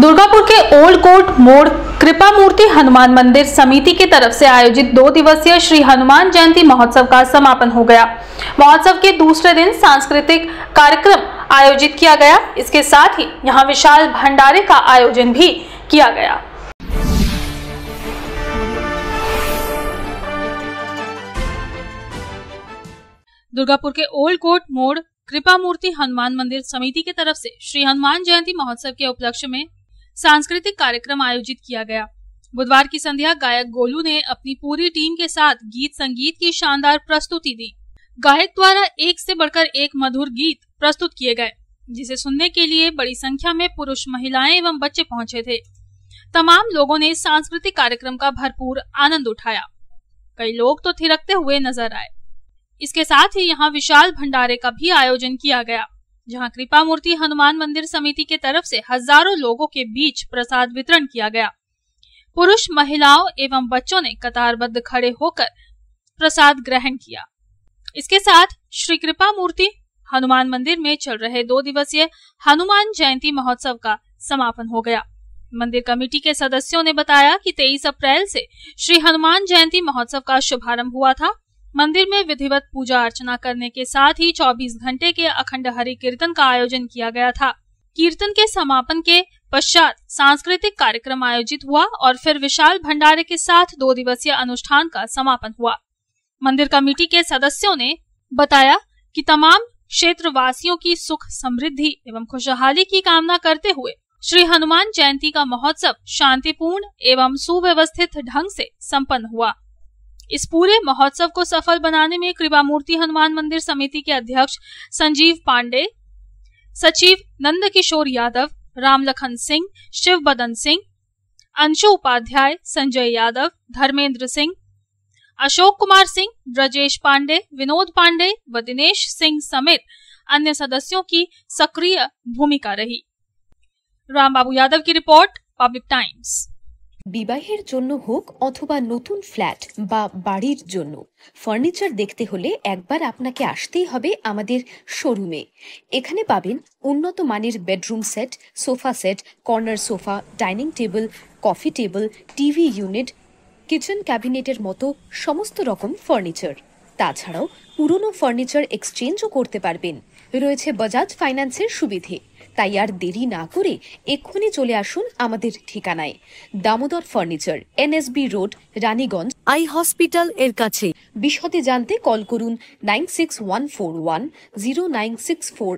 दुर्गापुर के old court मोड़ कृपा मूर्ति हनुमान मंदिर समिति की तरफ से आयोजित दो दिवसीय श्री हनुमान जयंती महोत्सव का समापन हो गया महोत्सव के दूसरे दिन सांस्कृतिक कार्यक्रम आयोजित किया गया इसके साथ ही यहां विशाल भंडारे का आयोजन भी किया गया दुर्गापुर के ओल्ड कोर्ट मोड़ कृपा मूर्ति हनुमान मंदिर समिति की तरफ से श्री हनुमान जयंती महोत्सव के उपलक्ष्य में सांस्कृतिक कार्यक्रम आयोजित किया गया बुधवार की संध्या गायक गोलू ने अपनी पूरी टीम के साथ गीत संगीत की शानदार प्रस्तुति दी गायक द्वारा एक से बढ़कर एक मधुर गीत प्रस्तुत किए गए जिसे सुनने के लिए बड़ी संख्या में पुरुष महिलाएं एवं बच्चे पहुंचे थे तमाम लोगों ने सांस्कृतिक कार्यक्रम का भरपूर आनंद उठाया कई लोग तो थिरकते हुए नजर आए इसके साथ ही यहाँ विशाल भंडारे का भी आयोजन किया गया जहां कृपा मूर्ति हनुमान मंदिर समिति के तरफ से हजारों लोगों के बीच प्रसाद वितरण किया गया पुरुष महिलाओं एवं बच्चों ने कतारबद्ध खड़े होकर प्रसाद ग्रहण किया इसके साथ श्री कृपा मूर्ति हनुमान मंदिर में चल रहे दो दिवसीय हनुमान जयंती महोत्सव का समापन हो गया मंदिर कमेटी के सदस्यों ने बताया कि 23 अप्रैल से श्री हनुमान जयंती महोत्सव का शुभारंभ हुआ था मंदिर में विधिवत पूजा अर्चना करने के साथ ही 24 घंटे के अखंड हरि कीर्तन का आयोजन किया गया था कीर्तन के समापन के पश्चात सांस्कृतिक कार्यक्रम आयोजित हुआ और फिर विशाल भंडारे के साथ दो दिवसीय अनुष्ठान का समापन हुआ मंदिर कमेटी के सदस्यों ने बताया कि तमाम क्षेत्र वासियों की सुख समृद्धि एवं खुशहाली की कामना करते हुए श्री हनुमान जयंती का महोत्सव शांतिपूर्ण एवं सुव्यवस्थित ढंग से संपन्न हुआ इस पूरे महोत्सव को सफल बनाने में कृपामूर्ति हनुमान मंदिर समिति के अध्यक्ष संजीव पांडे सचिव नंद किशोर यादव रामलखन सिंह शिव बदन सिंह अंशु उपाध्याय संजय यादव धर्मेंद्र सिंह अशोक कुमार सिंह ब्रजेश पांडे विनोद पांडे व दिनेश सिंह समेत अन्य सदस्यों की सक्रिय भूमिका रही रामबाबू यादव की रिपोर्ट पब्लिक टाइम्स বিবাহের জন্য হোক অথবা নতুন ফ্ল্যাট বা বাড়ির জন্য ফার্নিচার দেখতে হলে একবার আপনাকে আসতেই হবে আমাদের শোরুমে এখানে পাবেন উন্নত মানের bedroom set sofa set corner sofa dining table coffee table TV unit kitchen ক্যাবিনেটের মতো সমস্ত রকম ফার্নিচার তাছাড়াও পুরনো ফার্নিচার এক্সচেঞ্জও করতে পারবেন রয়েছে বাজাজ ফাইন্যান্সের সুবিধে তাই আর দেরি না করে এক্ষুনি চলে আসুন আমাদের ঠিকানায় Damodar furniture NSB road Raniganj eye hospital এর কাছে বিশদে জানতে কল করুন nine six one four one zero nine six four